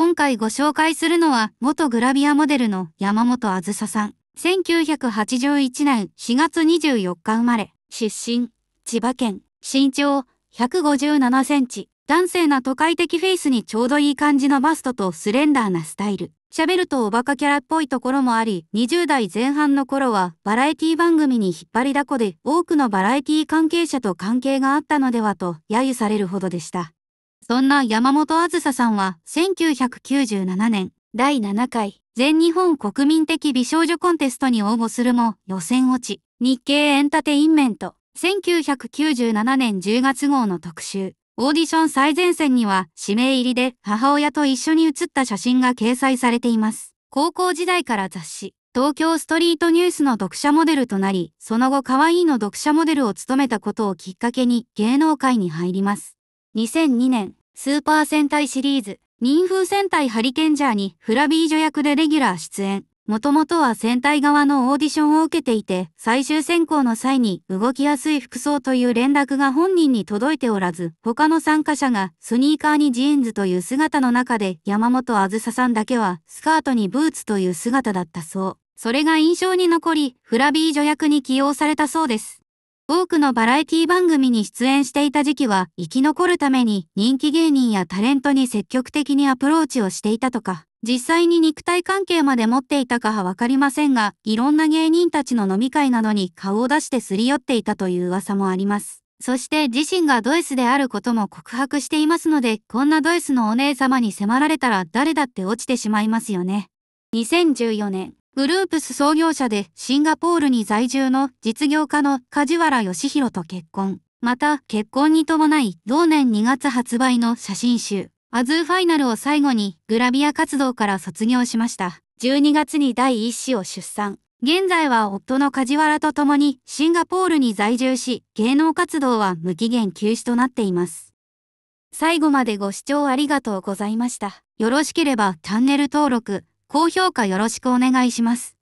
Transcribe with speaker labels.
Speaker 1: 今回ご紹介するのは、元グラビアモデルの山本あずささん。1981年4月24日生まれ、出身、千葉県、身長157センチ。男性な都会的フェイスにちょうどいい感じのバストとスレンダーなスタイル。喋るとおバカキャラっぽいところもあり、20代前半の頃はバラエティ番組に引っ張りだこで、多くのバラエティ関係者と関係があったのではと揶揄されるほどでした。そんな山本あずささんは1997年第7回全日本国民的美少女コンテストに応募するも予選落ち日経エンタテインメント1997年10月号の特集オーディション最前線には指名入りで母親と一緒に写った写真が掲載されています高校時代から雑誌東京ストリートニュースの読者モデルとなり、その後可愛いの読者モデルを務めたことをきっかけに芸能界に入ります。2002年、スーパー戦隊シリーズ、忍風戦隊ハリケンジャーにフラビージョ役でレギュラー出演。もともとは戦隊側のオーディションを受けていて、最終選考の際に動きやすい服装という連絡が本人に届いておらず、他の参加者がスニーカーにジーンズという姿の中で山本あずささんだけはスカートにブーツという姿だったそう。それが印象に残り、フラビージョ役に起用されたそうです。多くのバラエティ番組に出演していた時期は生き残るために人気芸人やタレントに積極的にアプローチをしていたとか、実際に肉体関係まで持っていたかはわかりませんが、いろんな芸人たちの飲み会などに顔を出してすり寄っていたという噂もあります。そして自身がド S であることも告白していますので、こんなド S のお姉様に迫られたら誰だって落ちてしまいますよね。2014年、グループス創業者でシンガポールに在住の実業家の梶原義弘と結婚。また、結婚に伴い、同年2月発売の写真集、アズーファイナルを最後にグラビア活動から卒業しました。12月に第一子を出産。現在は夫の梶原と共にシンガポールに在住し、芸能活動は無期限休止となっています。最後までご視聴ありがとうございました。よろしければチャンネル登録、高評価よろしくお願いします。